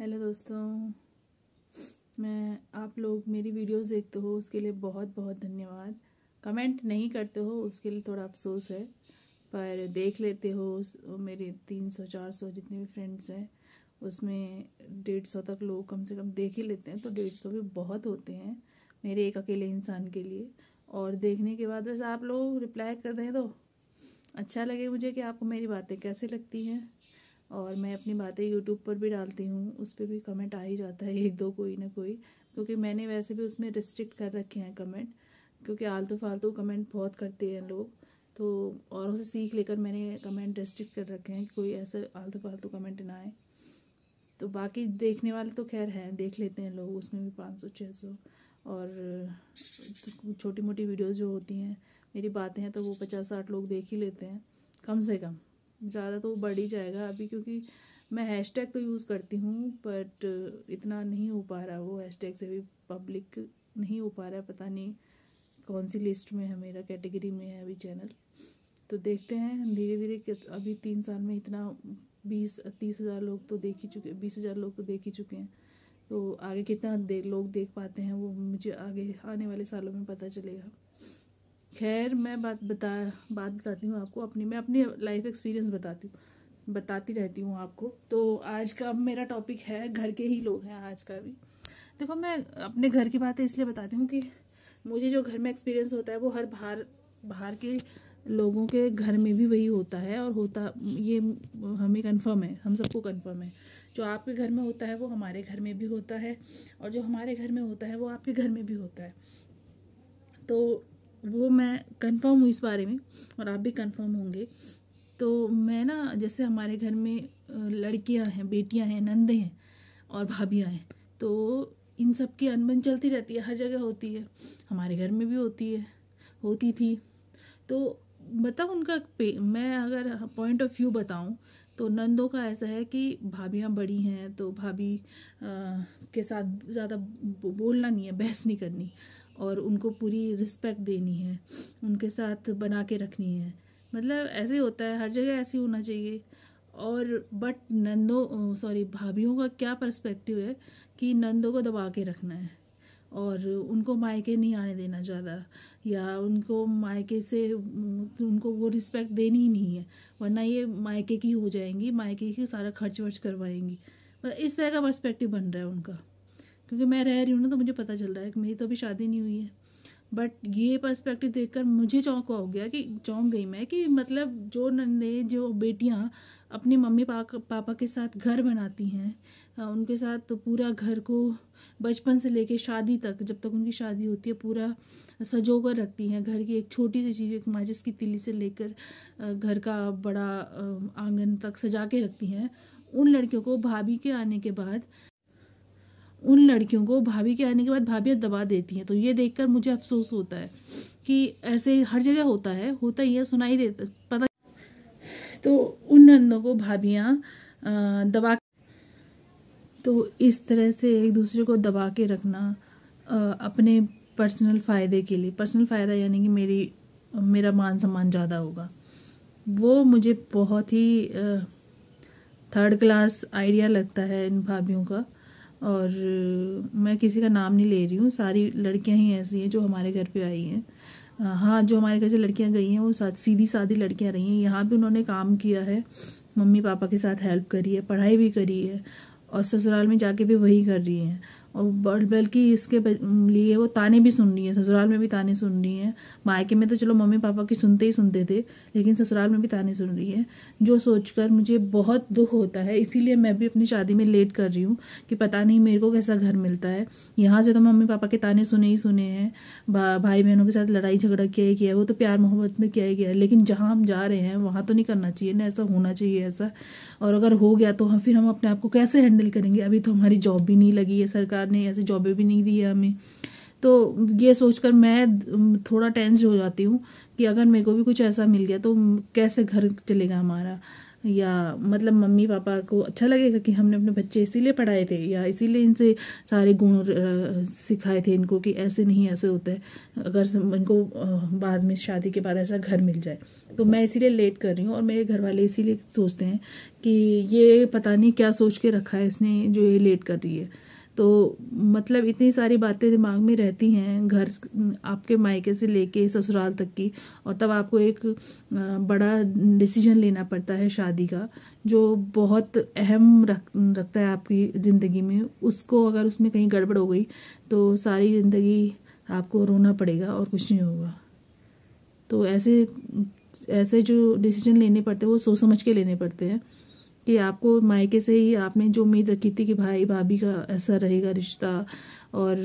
hello दोस्तों मैं आप लोग मेरी वीडियोस देखते हो उसके लिए बहुत बहुत धन्यवाद कमेंट नहीं करते हो उसके लिए थोड़ा अफसोस है पर देख लेते हो मेरे तीन सौ चार सौ जितने भी फ्रेंड्स हैं उसमें डेढ़ सौ तक लोग कम से कम देख ही लेते हैं तो डेढ़ सौ भी बहुत होते हैं मेरे एक अकेले इंसान के लिए और देखने के बाद बस आप लोग रिप्लाई कर दें तो अच्छा लगे मुझे कि आपको मेरी बातें कैसे लगती हैं और मैं अपनी बातें यूट्यूब पर भी डालती हूँ उस पर भी कमेंट आ ही जाता है एक दो कोई ना कोई क्योंकि मैंने वैसे भी उसमें रिस्ट्रिक्ट कर रखे हैं कमेंट क्योंकि आलतू फालतू कमेंट बहुत करते हैं लोग तो औरों से सीख लेकर मैंने कमेंट रेस्ट्रिक्ट कर रखे हैं कि कोई ऐसा आलतू फालतू कमेंट ना आए तो बाकी देखने वाले तो खैर हैं देख लेते हैं लोग उसमें भी पाँच सौ छः सौ और छोटी मोटी वीडियोज़ जो होती हैं मेरी बातें हैं तो वो पचास साठ लोग देख ही लेते हैं कम से कम ज़्यादा तो बढ़ ही जाएगा अभी क्योंकि मैं हैशटैग तो यूज़ करती हूँ बट इतना नहीं हो पा रहा वो हैशटैग से भी पब्लिक नहीं हो पा रहा पता नहीं कौन सी लिस्ट में है मेरा कैटेगरी में है अभी चैनल तो देखते हैं धीरे धीरे अभी तीन साल में इतना बीस तीस हज़ार लोग तो देख ही चुके बीस हज़ार लोग तो देख ही चुके हैं तो आगे कितना दे, लोग देख पाते हैं वो मुझे आगे आने वाले सालों में पता चलेगा खैर मैं बात बता बात बताती हूँ आपको अपनी मैं अपनी लाइफ एक्सपीरियंस बताती हूँ बताती रहती हूँ आपको तो आज का मेरा टॉपिक है घर के ही लोग हैं आज का भी देखो मैं अपने घर की बातें इसलिए बताती हूँ कि मुझे जो घर में एक्सपीरियंस होता है वो हर बाहर बाहर के लोगों के घर में भी वही होता है और होता ये हमें कंफर्म है हम सबको कंफर्म है जो आपके घर में होता है वो हमारे घर में भी होता है और जो हमारे घर में होता है वो आपके घर में भी होता है तो वो मैं कंफर्म हूँ इस बारे में और आप भी कंफर्म होंगे तो मैं ना जैसे हमारे घर में लड़कियाँ हैं बेटियाँ हैं नंदे हैं और भाभियाँ हैं तो इन सब की अनबन चलती रहती है हर जगह होती है हमारे घर में भी होती है होती थी तो बताऊँ उनका पे मैं अगर पॉइंट ऑफ व्यू बताऊँ तो नंदों का ऐसा है कि भाभीियाँ बड़ी हैं तो भाभी के साथ ज़्यादा बोलना नहीं है बहस नहीं करनी और उनको पूरी रिस्पेक्ट देनी है उनके साथ बना के रखनी है मतलब ऐसे होता है हर जगह ऐसे होना चाहिए और बट नंदों सॉरी भाभीियों का क्या पर्सपेक्टिव है कि नंदों को दबा के रखना है और उनको मायके नहीं आने देना ज़्यादा या उनको मायके से उनको वो रिस्पेक्ट देनी ही नहीं है वरना ये मायके की हो जाएंगी मायके की सारा खर्च वर्च करवाएंगी मतलब इस तरह का पर्सपेक्टिव बन रहा है उनका क्योंकि मैं रह रही हूँ ना तो मुझे पता चल रहा है कि मेरी तो अभी शादी नहीं हुई है बट ये पर्सपेक्टिव देखकर मुझे चौंक हो गया कि चौंक गई मैं कि मतलब जो नंदे जो बेटियाँ अपने मम्मी पापा के साथ घर बनाती हैं उनके साथ पूरा घर को बचपन से लेके शादी तक जब तक उनकी शादी होती है पूरा सजो कर रखती हैं घर की एक छोटी सी चीज़ एक माचिस की तिली से लेकर घर का बड़ा आंगन तक सजा के रखती हैं उन लड़कियों को भाभी के आने के बाद उन लड़कियों को भाभी के आने के बाद भाभी दबा देती हैं तो ये देख मुझे अफसोस होता है कि ऐसे हर जगह होता है होता ही है सुनाई देता पता तो उन नंदों को भाभियाँ दबा तो इस तरह से एक दूसरे को दबा के रखना अपने पर्सनल फ़ायदे के लिए पर्सनल फ़ायदा यानी कि मेरी मेरा मान सम्मान ज़्यादा होगा वो मुझे बहुत ही थर्ड क्लास आइडिया लगता है इन भाभीियों का और मैं किसी का नाम नहीं ले रही हूँ सारी लड़कियाँ ही ऐसी हैं जो हमारे घर पे आई हैं हाँ जो हमारे घर से लड़कियाँ गई हैं वो साथ सीधी सादी लड़कियाँ रही हैं यहाँ भी उन्होंने काम किया है मम्मी पापा के साथ हेल्प करी है पढ़ाई भी करी है और ससुराल में जाके भी वही कर रही हैं और बल्कि इसके लिए वो ताने भी सुन रही है ससुराल में भी ताने सुन रही हैं मायके में तो चलो मम्मी पापा की सुनते ही सुनते थे लेकिन ससुराल में भी ताने सुन रही है जो सोचकर मुझे बहुत दुख होता है इसीलिए मैं भी अपनी शादी में लेट कर रही हूँ कि पता नहीं मेरे को कैसा घर मिलता है यहाँ से तो मम्मी पापा के ताने सुने ही सुने हैं भाई बहनों के साथ लड़ाई झगड़ा किया ही किया है वो तो प्यार मोहब्बत में किया ही गया है लेकिन जहाँ हम जा रहे हैं वहाँ तो नहीं करना चाहिए ना ऐसा होना चाहिए ऐसा और अगर हो गया तो हम फिर हम अपने आप को कैसे हैंडल करेंगे अभी तो हमारी जॉब भी नहीं लगी है सरकार ने ऐसे जॉबें भी नहीं दी है हमें तो ये सोचकर मैं थोड़ा टेंस हो जाती हूँ कि अगर मेरे को भी कुछ ऐसा मिल गया तो कैसे घर चलेगा हमारा या मतलब मम्मी पापा को अच्छा लगेगा कि हमने अपने बच्चे इसीलिए पढ़ाए थे या इसीलिए इनसे सारे गुण सिखाए थे इनको कि ऐसे नहीं ऐसे होता है अगर इनको बाद में शादी के बाद ऐसा घर मिल जाए तो मैं इसीलिए लेट कर रही हूँ और मेरे घर वाले इसीलिए सोचते हैं कि ये पता नहीं क्या सोच के रखा है इसने जो ये लेट कर रही है तो मतलब इतनी सारी बातें दिमाग में रहती हैं घर आपके मायके से लेके ससुराल तक की और तब आपको एक बड़ा डिसीजन लेना पड़ता है शादी का जो बहुत अहम रख रखता है आपकी ज़िंदगी में उसको अगर उसमें कहीं गड़बड़ हो गई तो सारी ज़िंदगी आपको रोना पड़ेगा और कुछ नहीं होगा तो ऐसे ऐसे जो डिसीजन लेने पड़ते हैं वो सोच समझ के लेने पड़ते हैं कि आपको मायके से ही आपने जो उम्मीद रखी थी कि भाई भाभी का ऐसा रहेगा रिश्ता और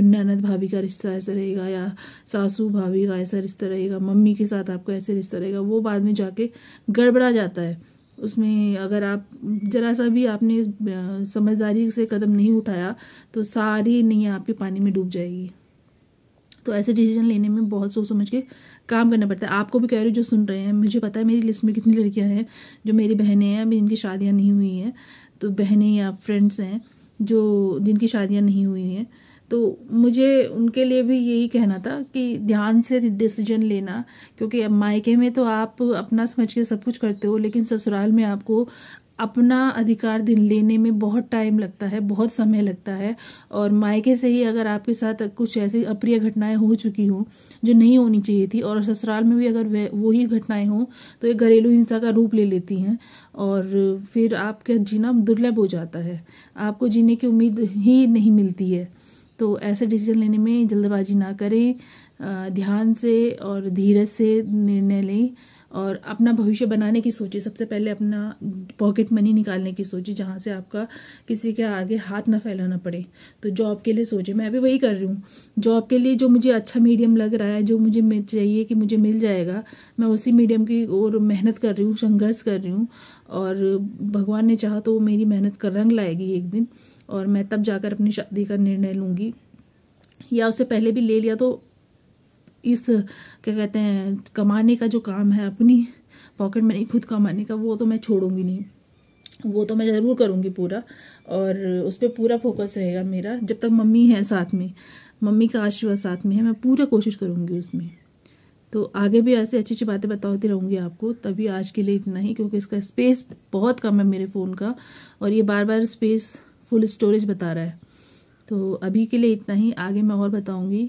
ननद भाभी का रिश्ता ऐसा रहेगा या सासू भाभी का ऐसा रिश्ता रहेगा मम्मी के साथ आपका ऐसे रिश्ता रहेगा वो बाद में जाके गड़बड़ा जाता है उसमें अगर आप ज़रा सा भी आपने समझदारी से कदम नहीं उठाया तो सारी नहीं आपके पानी में डूब जाएगी तो ऐसे डिसीजन लेने में बहुत सोच समझ के काम करना पड़ता है आपको भी कह रही हूँ जो सुन रहे हैं मुझे पता है मेरी लिस्ट में कितनी लड़कियाँ हैं जो मेरी बहनें हैं अभी जिनकी शादियाँ नहीं हुई हैं तो बहनें या फ्रेंड्स हैं जो जिनकी शादियाँ नहीं हुई हैं तो मुझे उनके लिए भी यही कहना था कि ध्यान से डिसीजन लेना क्योंकि मायके में तो आप अपना समझ के सब कुछ करते हो लेकिन ससुराल में आपको अपना अधिकार दिन लेने में बहुत टाइम लगता है बहुत समय लगता है और मायके से ही अगर आपके साथ कुछ ऐसी अप्रिय घटनाएं हो चुकी हों जो नहीं होनी चाहिए थी और ससुराल में भी अगर वही घटनाएं हों तो ये घरेलू हिंसा का रूप ले लेती हैं और फिर आपका जीना दुर्लभ हो जाता है आपको जीने की उम्मीद ही नहीं मिलती है तो ऐसे डिसीजन लेने में जल्दबाजी ना करें ध्यान से और धीरज से निर्णय लें और अपना भविष्य बनाने की सोचिए सबसे पहले अपना पॉकेट मनी निकालने की सोचिए जहाँ से आपका किसी के आगे हाथ ना फैलाना पड़े तो जॉब के लिए सोचिए मैं अभी वही कर रही हूँ जॉब के लिए जो मुझे अच्छा मीडियम लग रहा है जो मुझे चाहिए कि मुझे मिल जाएगा मैं उसी मीडियम की ओर मेहनत कर रही हूँ संघर्ष कर रही हूँ और भगवान ने चाह तो वो मेरी मेहनत का रंग लाएगी एक दिन और मैं तब जाकर अपनी शादी का निर्णय लूँगी या उससे पहले भी ले लिया तो इस क्या कहते हैं कमाने का जो काम है अपनी पॉकेट मनी खुद कमाने का वो तो मैं छोड़ूंगी नहीं वो तो मैं ज़रूर करूँगी पूरा और उस पर पूरा फोकस रहेगा मेरा जब तक मम्मी है साथ में मम्मी का आशीर्वाद साथ में है मैं पूरा कोशिश करूँगी उसमें तो आगे भी ऐसे अच्छी अच्छी बातें बताती रहूँगी आपको तभी आज के लिए इतना ही क्योंकि इसका स्पेस बहुत कम है मेरे फ़ोन का और ये बार बार स्पेस फुल स्टोरेज बता रहा है तो अभी के लिए इतना ही आगे मैं और बताऊँगी